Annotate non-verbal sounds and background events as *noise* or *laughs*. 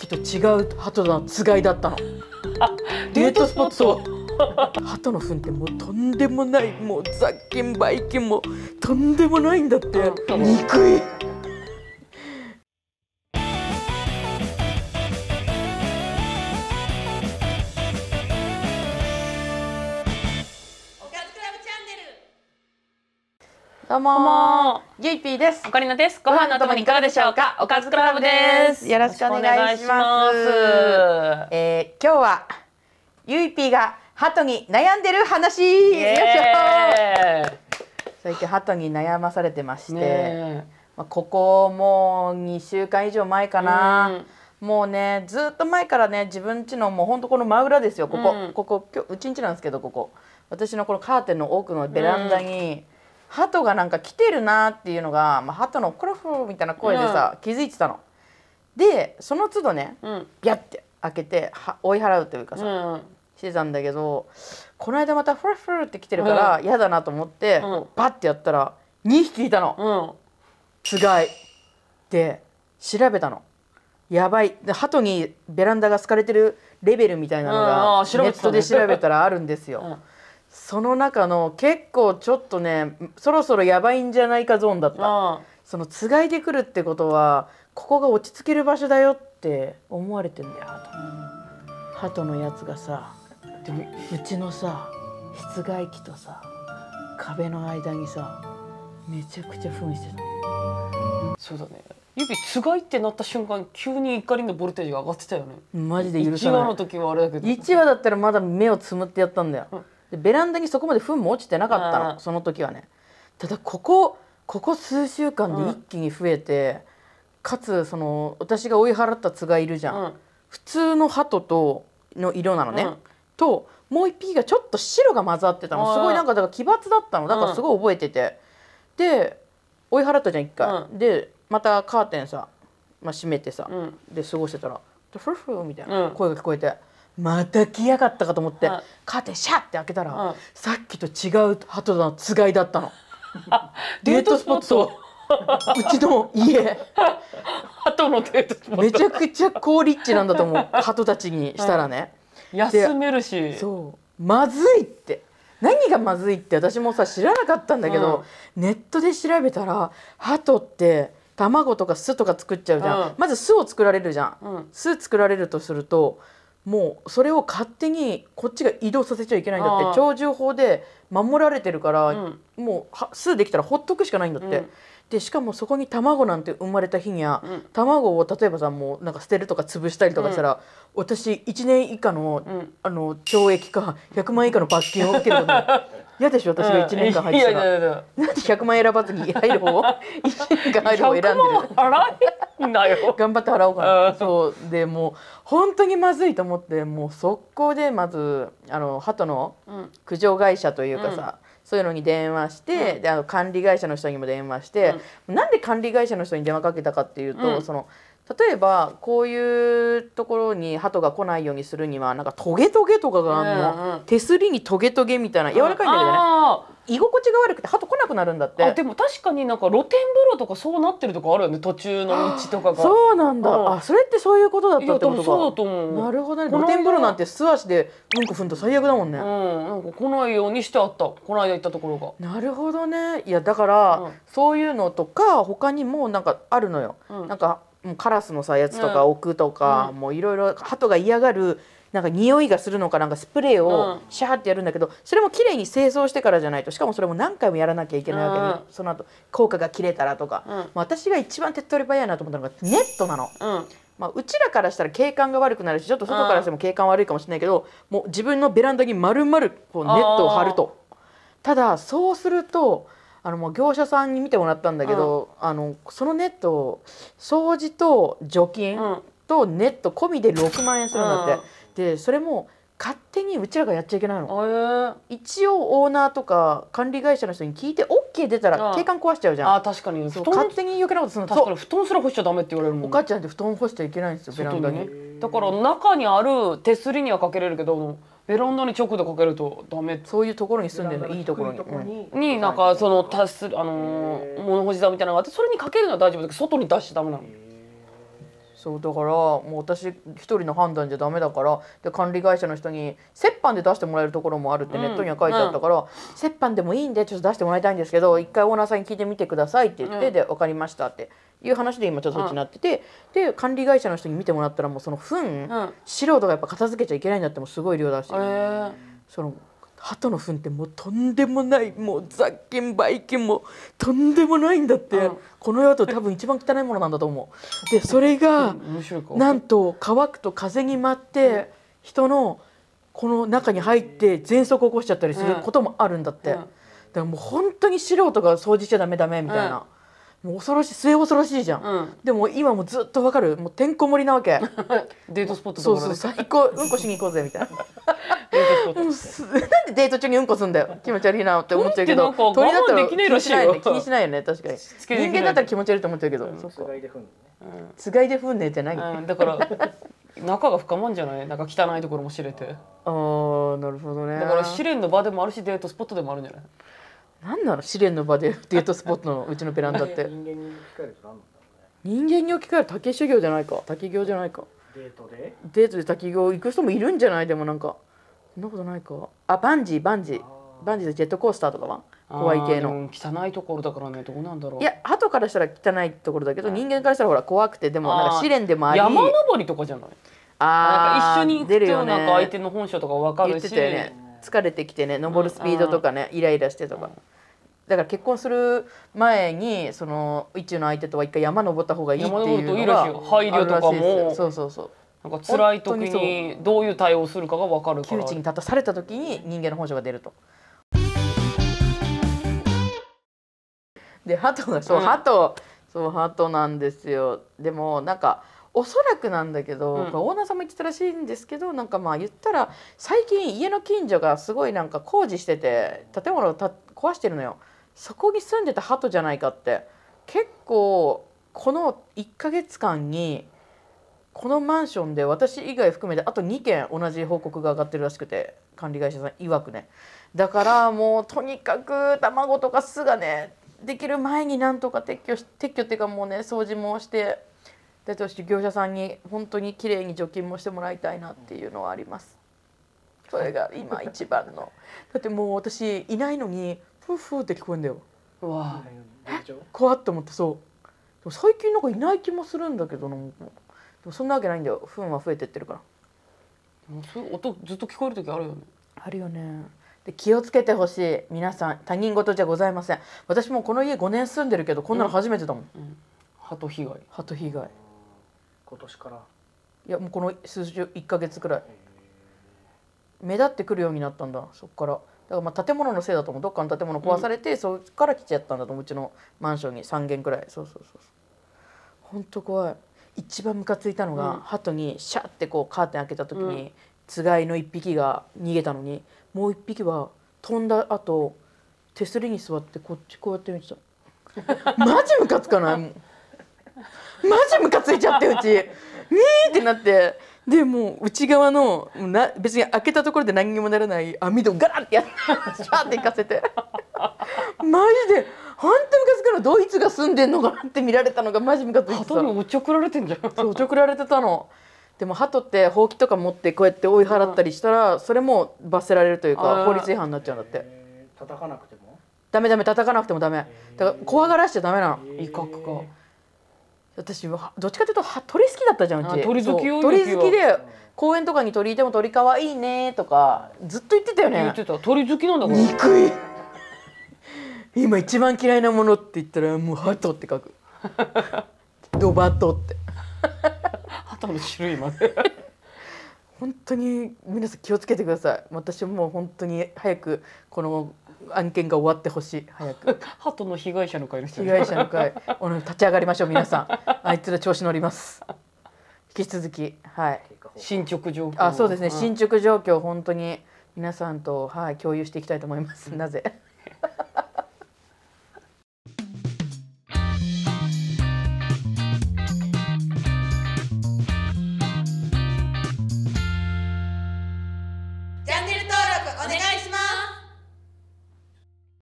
きと違う鳩のつがいだったのデートスポット鳩の糞ってもうとんでもないもう雑菌ばい菌もとんでもないんだって憎いどうもゆイピーです。オカリナです。ご飯のともにいかがでしょうか。おかずクラブです。よろしくお願いします。えー、今日はゆいぴーがハトに悩んでる話。よいしょ。最近ハトに悩まされてまして、まあここもう2週間以上前かな。もうねずっと前からね自分家のもう本当この真裏ですよここ、ここ、今日、うちんちなんですけどここ私のこのカーテンの奥のベランダに、鳩がなんか来てるなっていうのが、まあ、鳩のクロフみたいな声でさ、気づいてたの。でその都度ね、うん、ビャッて開けては追い払うというかさ、うん、してたんだけどこの間またフルフルって来てるから嫌、だなと思って、うん、バッてやったら2匹いたの。つがいで調べたの。やばいで鳩にベランダが好かれてるレベルみたいなのがネットで調べたらあるんですよ。その中の結構ちょっとねそろそろやばいんじゃないかゾーンだったそのつがいでくるってことはここが落ち着ける場所だよって思われてんだよハトのやつがさでもうちのさ室外機とさ壁の間にさめちゃくちゃ噴してたそうだね指つがいってなった瞬間急に怒りのボルテージが上がってたよねマジで許さない1話の時はあれだけど1話だったらまだ目をつむってやったんだよ、うんでベランダにそこまで糞も落ちてなかったのその時はねただここここ数週間で一気に増えて、うん、かつその私が追い払ったツがいるじゃん、うん、普通の鳩との色なのね、うん、ともう一匹がちょっと白が混ざってたのすごいなんかだから奇抜だったのだからすごい覚えてて、で追い払ったじゃん一回、でまたカーテンさ、まあ、閉めてさ、で過ごしてたら「フルフル」みたいな声が聞こえて。また来やがったかと思って、はい、カーテンシャッて開けたら、さっきと違う鳩のつがいだったの。*laughs* デートスポットうちの家 *laughs* 鳩のデートスポットめちゃくちゃ高リッチなんだと思う *laughs* 鳩たちにしたらね、はい、休めるしそうまずいって何がまずいって私もさ知らなかったんだけど、うん、ネットで調べたら鳩って卵とか巣とか作っちゃうじゃん、うん、まず巣を作られるじゃん、うん、巣作られるとするともうそれを勝手にこっちが移動させちゃいけないんだって鳥獣法で守られてるから、うん、もう巣できたらほっとくしかないんだって、うん、でしかもそこに卵なんて生まれた日には、うん、卵を例えばさもうなんか捨てるとか潰したりとかしたら、私1年以下の,、あの懲役か100万以下の罰金を受けるの。にる。*laughs* 嫌でしょ私が1年間入ってたら、うん、いやいやいやなんで100万選ばずに入る方1 *laughs* 年間入る方選んでる払えんだよ頑張って払おうかな、うん、そうでもう本当にまずいと思ってもう速攻でまずあの鳩の苦情会社というかさ、うんそういうのに電話して、うん、であの管理会社の人にも電話して、うん、なんで管理会社の人に電話かけたかっていうと、うん、その例えばこういうところに鳩が来ないようにするにはなんかトゲトゲとかがあの、うんうん、手すりにトゲトゲみたいな柔らかいんだけどね、居心地が悪くて鳩来なくなるんだってでも確かになんか露天風呂とかそうなってるとかあるよね途中の道とかがそうなんだ、うあそれってそういうことだったってことかそうだと思うなるほどね露天風呂なんて素足でうんこ踏んだ最悪だもんねうんなんか来ないようにしてあったこの間行ったところがなるほどねいやだから、うん、そういうのとか他にもなんかあるのよ、なんかもうカラスのさやつとか置くとか、もういろいろ鳩が嫌がるなんか匂いがするのかなんかスプレーをシャーってやるんだけど、それも綺麗に清掃してからじゃないとしかもそれも何回もやらなきゃいけないわけで、その後効果が切れたらとか、うん、私が一番手っ取り早いなと思ったのがネットなの。うんまあ、うちらからしたら景観が悪くなるしちょっと外からしても景観悪いかもしれないけどもう自分のベランダに丸々こうネットを張ると。ただそうするとあのまあ業者さんに見てもらったんだけど、あのそのネット掃除と除菌とネット込みで6万円するんだって、でそれも勝手にうちらがやっちゃいけないの、一応オーナーとか管理会社の人に聞いて OK 出たら景観壊しちゃうじゃんあ確かに布団的に余計なことするの確かに布団すら干しちゃダメって言われるもん、お母ちゃんって布団干しちゃいけないんですよベランダに、ね、だから中にある手すりにはかけれるけどベランダに直でかけるとダメそういうところに住んでるのいいところにに,、なんかその達するあの物干し座みたいなのがあってそれにかけるのは大丈夫だけど外に出しちゃダメなの。そうだからもう私一人の判断じゃダメだからで管理会社の人に折半で出してもらえるところもあるってネットには書いてあったから、折、う、半、んうん、でもいいんでちょっと出してもらいたいんですけど一回オーナーさんに聞いてみてくださいって言って、うん、で分かりましたっていう話で今ちょっとそっちになってて、うん、で管理会社の人に見てもらったらもうその糞、うん、素人がやっぱ片付けちゃいけないんだってもすごい量だし、えー、その鳩の糞ってもうとんでもないもう雑菌ばい菌もとんでもないんだって、うん、この世だと多分一番汚いものなんだと思う。でそれがなんと乾くと風に舞って人のこの中に入って喘息を起こしちゃったりすることもあるんだって。だからもう本当に素人が掃除しちゃダメダメみたいな。もう恐ろしい末恐ろしいじゃん、うん、でも今もずっとわかるもうてんこ盛りなわけ *laughs* デートスポットそうそう最高うんこしに行こうぜみたいな *laughs* デーなんでデート中にうんこすんだよ気持ち悪いなって思っちゃうけど鳥だったら気にしないよね気にしないよね確かに人間だったら気持ち悪いと思っちゃうけど、つがいでふんね、つがいでふんねって何、だから中が深まんじゃないなんか汚いところも知れてああなるほどねだから試練の場でもあるしデートスポットでもあるんじゃない何なの試練の場でデートスポットのうちのベランダって *laughs* 人間に置き換えるとなんだろうね人間に置き換える竹修行じゃないか竹行じゃないかデートでデートで竹行行く人もいるんじゃないでもなんかそんなことないかあバンジーバンジーバンジーでジェットコースターとかは怖い系の汚いところだからねどうなんだろういや鳩からしたら汚いところだけど人間からしたらほら怖くてでもなんか試練でもあり山登りとかじゃないあなんか一緒に行くとなんか相手の本性とか分かるし、ね、疲れてきてね登るスピードとかね、イライラしてとか。だから結婚する前にその一の相手とは一回山登った方がいいっていうのが配慮とかもそうそうそうなんか辛い時にどういう対応するかが分かるから窮地に立たされた時に人間の本性が出ると。で鳩がそう鳩、そう鳩なんですよでもなんかおそらくなんだけど、うん、オーナーさんも言ってたらしいんですけどなんかまあ言ったら最近家の近所がすごいなんか工事してて建物を壊してるのよそこに住んでた鳩じゃないかって結構この1ヶ月間にこのマンションで私以外含めてあと2件同じ報告が上がってるらしくて管理会社さん曰くねだからもうとにかく卵とか巣がねできる前になんとか撤去撤去っていうかもうね掃除もしてだとして業者さんに本当に綺麗に除菌もしてもらいたいなっていうのはあります。それが今一番の *laughs* だってもう私いないのにフーフーって聞こえんだよ。うわ怖っと思ってそうでも最近なんかいない気もするんだけどなでもそんなわけないんだよフンは増えてってるからもそう音ずっと聞こえる時あるよねあるよねで気をつけてほしい皆さん他人事じゃございません私もこの家5年住んでるけどこんなの初めてだもん、うんうん、鳩被害鳩被害今年からいやもうこの数十1か月くらい目立ってくるようになったんだそこからだからまあ建物のせいだと思うどっかの建物壊されて、うん、そっから来ちゃったんだと思ううちのマンションに3軒くらいそうそうそうほんと怖い一番ムカついたのが、うん、にシャッてこうカーテン開けた時に、つがいの1匹が逃げたのにもう1匹は飛んだ後手すりに座ってこっちこうやって見てた *laughs* マジムカつかないマジムカついちゃってうち「ウえー!」ってなってでもう内側のな別に開けたところで何にもならない網戸をガラッてやってシャーって行かせてマジで本当ムカつくのドイツが住んでんのかなって見られたのがマジムカついてたのおちょくられてんじゃんそうおちょくられてたのでも鳩ってほうきとか持ってこうやって追い払ったりしたらそれも罰せられるというか法律違反になっちゃうんだって叩かなくてもダメダメ叩かなくてもダメだから怖がらしちゃダメなの威嚇か私はどっちかというと鳥好きだったじゃんうち鳥好きよ鳥好きで公園とかに鳥いても鳥かわいいねとかずっと言ってたよね言ってた鳥好きなんだから憎い今一番嫌いなものって言ったらもうハトって書く *laughs* ドバトってハの種類まで本当に皆さん気をつけてください私も本当に早くこの案件が終わってほしい早く *laughs* 鳩の被害者の会の被害者の会 *laughs* 立ち上がりましょう皆さんあいつら調子乗ります引き続きはい進捗状況あそうですね、うん、進捗状況本当に皆さんとはい共有していきたいと思います、なぜ